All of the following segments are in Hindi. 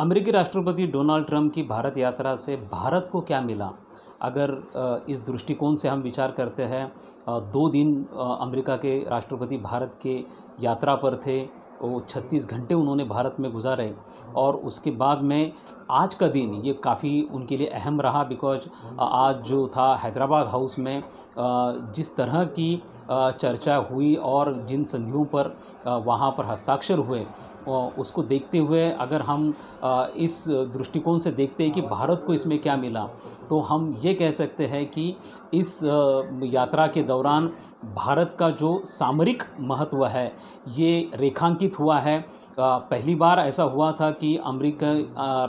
अमेरिकी राष्ट्रपति डोनाल्ड ट्रंप की भारत यात्रा से भारत को क्या मिला अगर इस दृष्टिकोण से हम विचार करते हैं दो दिन अमेरिका के राष्ट्रपति भारत के यात्रा पर थे वो छत्तीस घंटे उन्होंने भारत में गुजारे और उसके बाद में आज का दिन ये काफ़ी उनके लिए अहम रहा बिकॉज आज जो था हैदराबाद हाउस में जिस तरह की चर्चा हुई और जिन संधियों पर वहाँ पर हस्ताक्षर हुए उसको देखते हुए अगर हम इस दृष्टिकोण से देखते हैं कि भारत को इसमें क्या मिला तो हम ये कह सकते हैं कि इस यात्रा के दौरान भारत का जो सामरिक महत्व है ये रेखांकित हुआ है पहली बार ऐसा हुआ था कि अमरीका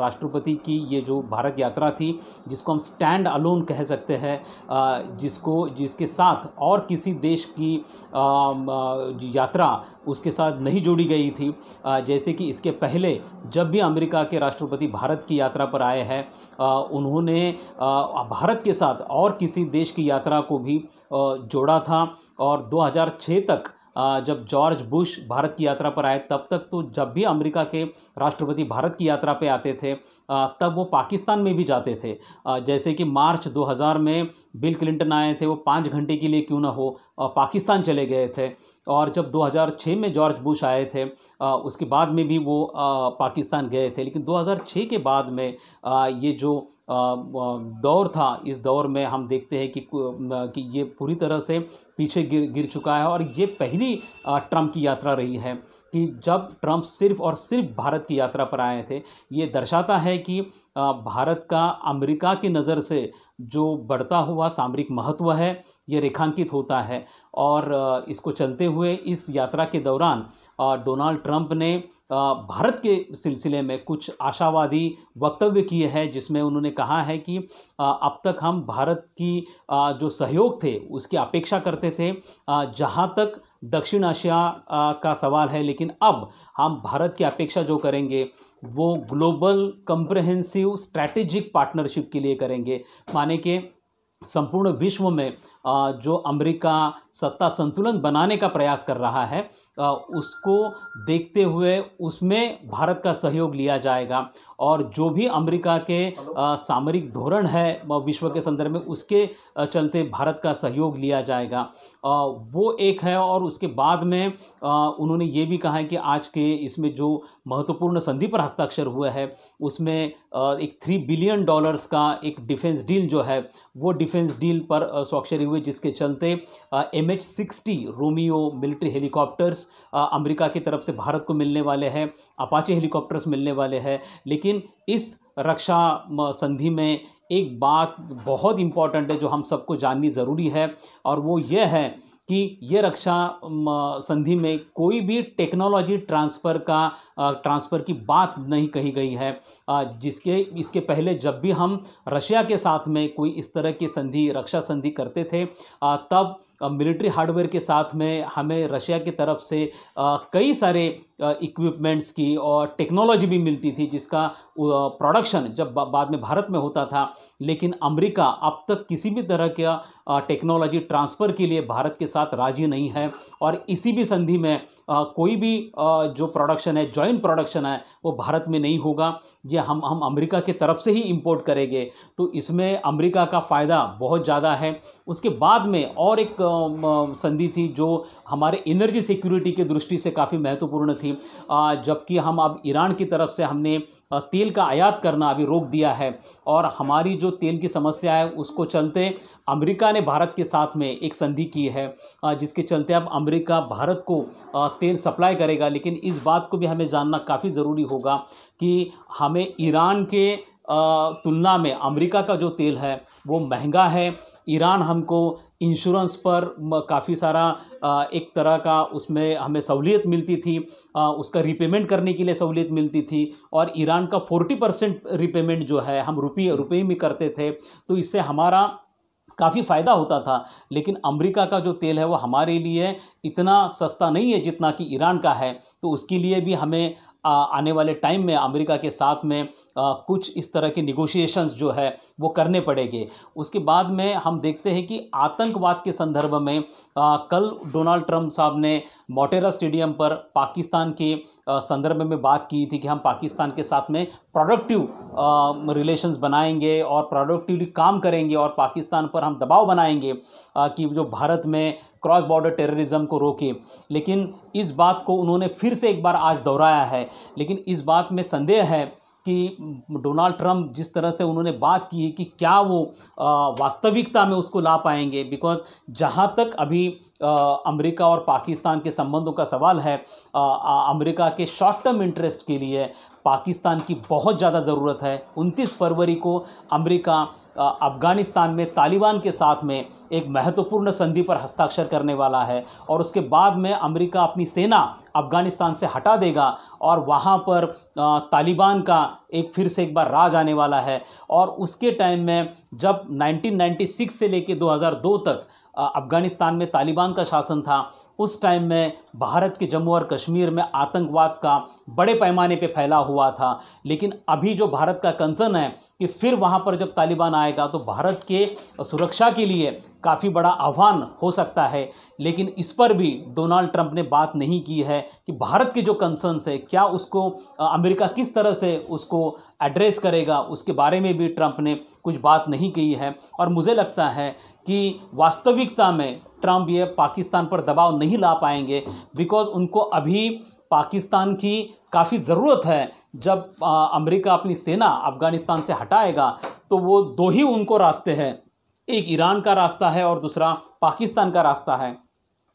राष्ट्र राष्ट्रपति की ये जो भारत यात्रा थी जिसको हम स्टैंड अलोन कह सकते हैं जिसको जिसके साथ और किसी देश की यात्रा उसके साथ नहीं जोड़ी गई थी जैसे कि इसके पहले जब भी अमेरिका के राष्ट्रपति भारत की यात्रा पर आए हैं उन्होंने भारत के साथ और किसी देश की यात्रा को भी जोड़ा था और 2006 तक जब जॉर्ज बुश भारत की यात्रा पर आए तब तक तो जब भी अमेरिका के राष्ट्रपति भारत की यात्रा पे आते थे तब वो पाकिस्तान में भी जाते थे जैसे कि मार्च 2000 में बिल क्लिंटन आए थे वो पाँच घंटे के लिए क्यों ना हो पाकिस्तान चले गए थे और जब 2006 में जॉर्ज बुश आए थे उसके बाद में भी वो पाकिस्तान गए थे लेकिन 2006 के बाद में ये जो दौर था इस दौर में हम देखते हैं कि कि ये पूरी तरह से पीछे गिर गिर चुका है और ये पहली ट्रंप की यात्रा रही है कि जब ट्रंप सिर्फ और सिर्फ भारत की यात्रा पर आए थे ये दर्शाता है कि भारत का अमेरिका की नज़र से जो बढ़ता हुआ सामरिक महत्व है ये रेखांकित होता है और इसको चलते हुए इस यात्रा के दौरान डोनाल्ड ट्रंप ने भारत के सिलसिले में कुछ आशावादी वक्तव्य किए हैं जिसमें उन्होंने कहा है कि अब तक हम भारत की जो सहयोग थे उसकी अपेक्षा करते थे जहाँ तक दक्षिण एशिया का सवाल है लेकिन अब हम भारत की अपेक्षा जो करेंगे वो ग्लोबल कंप्रहेंसिव स्ट्रैटेजिक पार्टनरशिप के लिए करेंगे माने के संपूर्ण विश्व में जो अमेरिका सत्ता संतुलन बनाने का प्रयास कर रहा है उसको देखते हुए उसमें भारत का सहयोग लिया जाएगा और जो भी अमेरिका के सामरिक धोरण है विश्व के संदर्भ में उसके चलते भारत का सहयोग लिया जाएगा वो एक है और उसके बाद में उन्होंने ये भी कहा है कि आज के इसमें जो महत्वपूर्ण संधि पर हस्ताक्षर हुआ है उसमें एक थ्री बिलियन डॉलर्स का एक डिफेंस डील जो है वो डिफेंस डील पर स्वाक्षरी हुई जिसके चलते M H sixty Romeo military helicopters America की तरफ से भारत को मिलने वाले हैं अपाचे हेलीकॉप्टर्स मिलने वाले हैं लेकिन इस रक्षा संधि में एक बात बहुत इम्पॉर्टेंट है जो हम सबको जाननी ज़रूरी है और वो यह है कि ये रक्षा संधि में कोई भी टेक्नोलॉजी ट्रांसफ़र का ट्रांसफ़र की बात नहीं कही गई है जिसके इसके पहले जब भी हम रशिया के साथ में कोई इस तरह की संधि रक्षा संधि करते थे तब मिलिट्री हार्डवेयर के साथ में हमें रशिया की तरफ से कई सारे इक्विपमेंट्स की और टेक्नोलॉजी भी मिलती थी जिसका प्रोडक्शन जब बाद में भारत में होता था लेकिन अमेरिका अब तक किसी भी तरह का टेक्नोलॉजी ट्रांसफ़र के लिए भारत के साथ राजी नहीं है और इसी भी संधि में कोई भी जो प्रोडक्शन है जॉइंट प्रोडक्शन है वो भारत में नहीं होगा ये हम हम अमेरिका की तरफ से ही इम्पोर्ट करेंगे तो इसमें अमेरिका का फ़ायदा बहुत ज़्यादा है उसके बाद में और एक संधि थी जो हमारे एनर्जी सिक्योरिटी के दृष्टि से काफ़ी महत्वपूर्ण थी जबकि हम अब ईरान की तरफ से हमने तेल का आयात करना अभी रोक दिया है और हमारी जो तेल की समस्या है उसको चलते अमेरिका ने भारत के साथ में एक संधि की है जिसके चलते अब अमेरिका भारत को तेल सप्लाई करेगा लेकिन इस बात को भी हमें जानना काफ़ी ज़रूरी होगा कि हमें ईरान के तुलना में अमेरिका का जो तेल है वो महंगा है ईरान हमको इंश्योरेंस पर काफ़ी सारा एक तरह का उसमें हमें सहूलियत मिलती थी उसका रिपेमेंट करने के लिए सहूलियत मिलती थी और ईरान का फोर्टी परसेंट रिपेमेंट जो है हम रुपये रुपये में करते थे तो इससे हमारा काफ़ी फ़ायदा होता था लेकिन अमेरिका का जो तेल है वो हमारे लिए इतना सस्ता नहीं है जितना कि ईरान का है तो उसके लिए भी हमें आने वाले टाइम में अमेरिका के साथ में कुछ इस तरह के निगोशिएशंस जो है वो करने पड़ेंगे उसके बाद में हम देखते हैं कि आतंकवाद के संदर्भ में कल डोनाल्ड ट्रंप साहब ने मोटेरा स्टेडियम पर पाकिस्तान के संदर्भ में बात की थी कि हम पाकिस्तान के साथ में प्रोडक्टिव रिलेशंस बनाएंगे और प्रोडक्टिवली काम करेंगे और पाकिस्तान पर हम दबाव बनाएंगे कि जो भारत में क्रॉस बॉर्डर टेररिज्म को रोके लेकिन इस बात को उन्होंने फिर से एक बार आज दोहराया है लेकिन इस बात में संदेह है कि डोनाल्ड ट्रंप जिस तरह से उन्होंने बात की है कि क्या वो वास्तविकता में उसको ला पाएंगे बिकॉज जहाँ तक अभी अमेरिका और पाकिस्तान के संबंधों का सवाल है अमेरिका के शॉर्ट टर्म इंटरेस्ट के लिए पाकिस्तान की बहुत ज़्यादा ज़रूरत है 29 फरवरी को अमेरिका अफ़गानिस्तान में तालिबान के साथ में एक महत्वपूर्ण संधि पर हस्ताक्षर करने वाला है और उसके बाद में अमेरिका अपनी सेना अफ़गानिस्तान से हटा देगा और वहाँ पर तालिबान का एक फिर से एक बार राज आने वाला है और उसके टाइम में जब 1996 से लेकर 2002 तक अफ़गानिस्तान में तालिबान का शासन था उस टाइम में भारत के जम्मू और कश्मीर में आतंकवाद का बड़े पैमाने पे फैला हुआ था लेकिन अभी जो भारत का कंसर्न है कि फिर वहाँ पर जब तालिबान आएगा तो भारत के सुरक्षा के लिए काफ़ी बड़ा आह्वान हो सकता है लेकिन इस पर भी डोनाल्ड ट्रंप ने बात नहीं की है कि भारत के जो कंसर्न्स है क्या उसको अमेरिका किस तरह से उसको एड्रेस करेगा उसके बारे में भी ट्रंप ने कुछ बात नहीं की है और मुझे लगता है कि वास्तविकता में ट्रंप ये पाकिस्तान पर दबाव नहीं ला पाएंगे बिकॉज उनको अभी पाकिस्तान की काफ़ी ज़रूरत है जब अमेरिका अपनी सेना अफ़गानिस्तान से हटाएगा तो वो दो ही उनको रास्ते हैं एक ईरान का रास्ता है और दूसरा पाकिस्तान का रास्ता है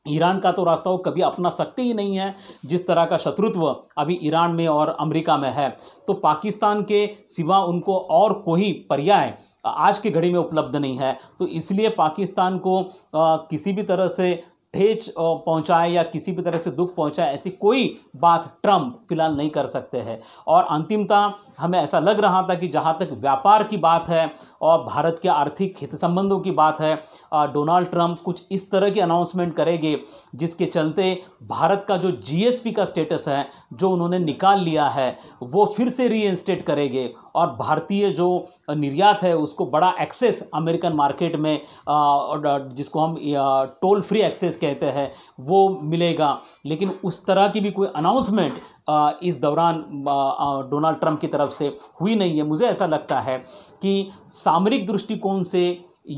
ईरान का तो रास्ता वो कभी अपना सकते ही नहीं है जिस तरह का शत्रुत्व अभी ईरान में और अमेरिका में है तो पाकिस्तान के सिवा उनको और कोई पर्याय आज की घड़ी में उपलब्ध नहीं है तो इसलिए पाकिस्तान को आ, किसी भी तरह से ठेच पहुंचाए या किसी भी तरह से दुख पहुंचाए ऐसी कोई बात ट्रंप फिलहाल नहीं कर सकते हैं और अंतिमता हमें ऐसा लग रहा था कि जहां तक व्यापार की बात है और भारत के आर्थिक हित संबंधों की बात है डोनाल्ड ट्रंप कुछ इस तरह की अनाउंसमेंट करेंगे जिसके चलते भारत का जो जी का स्टेटस है जो उन्होंने निकाल लिया है वो फिर से रीइंस्टेट करेंगे और भारतीय जो निर्यात है उसको बड़ा एक्सेस अमेरिकन मार्केट में जिसको हम टोल फ्री एक्सेस कहते हैं वो मिलेगा लेकिन उस तरह की भी कोई अनाउंसमेंट इस दौरान डोनाल्ड ट्रंप की तरफ से हुई नहीं है मुझे ऐसा लगता है कि सामरिक दृष्टिकोण से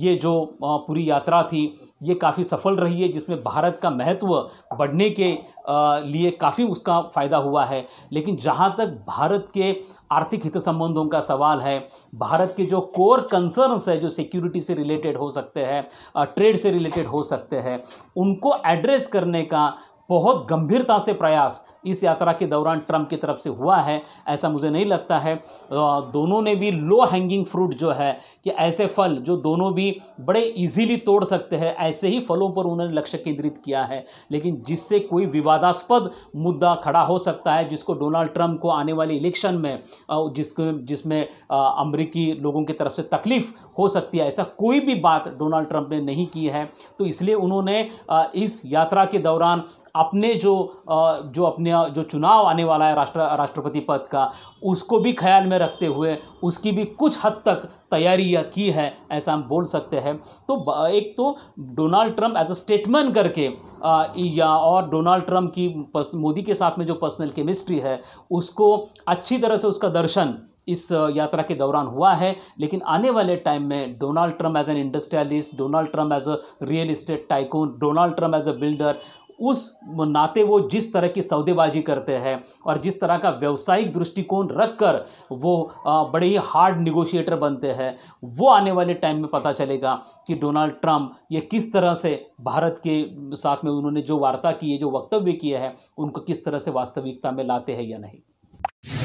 ये जो पूरी यात्रा थी ये काफ़ी सफल रही है जिसमें भारत का महत्व बढ़ने के लिए काफ़ी उसका फ़ायदा हुआ है लेकिन जहाँ तक भारत के आर्थिक हित संबंधों का सवाल है भारत के जो कोर कंसर्न्स है जो सिक्योरिटी से रिलेटेड हो सकते हैं ट्रेड से रिलेटेड हो सकते हैं उनको एड्रेस करने का बहुत गंभीरता से प्रयास इस यात्रा के दौरान ट्रंप की तरफ से हुआ है ऐसा मुझे नहीं लगता है दोनों ने भी लो हैंगिंग फ्रूट जो है कि ऐसे फल जो दोनों भी बड़े इजीली तोड़ सकते हैं ऐसे ही फलों पर उन्होंने लक्ष्य केंद्रित किया है लेकिन जिससे कोई विवादास्पद मुद्दा खड़ा हो सकता है जिसको डोनाल्ड ट्रंप को आने वाले इलेक्शन में जिसको जिसमें अमरीकी लोगों की तरफ से तकलीफ हो सकती है ऐसा कोई भी बात डोनाल्ड ट्रंप ने नहीं की है तो इसलिए उन्होंने इस यात्रा के दौरान अपने जो जो अपने जो चुनाव आने वाला है राष्ट्र राष्ट्रपति पद का उसको भी ख्याल में रखते हुए उसकी भी कुछ हद तक तैयारी या की है ऐसा हम बोल सकते हैं तो एक तो Donald Trump as a statement करके या और डोनाल्ड ट्रंप की मोदी के साथ में जो पर्सनल केमिस्ट्री है उसको अच्छी तरह से उसका दर्शन इस यात्रा के दौरान हुआ है लेकिन आने वाले टाइम में Donald Trump as an industrialist Donald Trump as a real estate tycoon Donald Trump as a builder उस नाते वो जिस तरह की सौदेबाजी करते हैं और जिस तरह का व्यवसायिक दृष्टिकोण रख कर वो बड़े ही हार्ड निगोशिएटर बनते हैं वो आने वाले टाइम में पता चलेगा कि डोनाल्ड ट्रंप ये किस तरह से भारत के साथ में उन्होंने जो वार्ता की है जो वक्तव्य किए हैं उनको किस तरह से वास्तविकता में लाते हैं या नहीं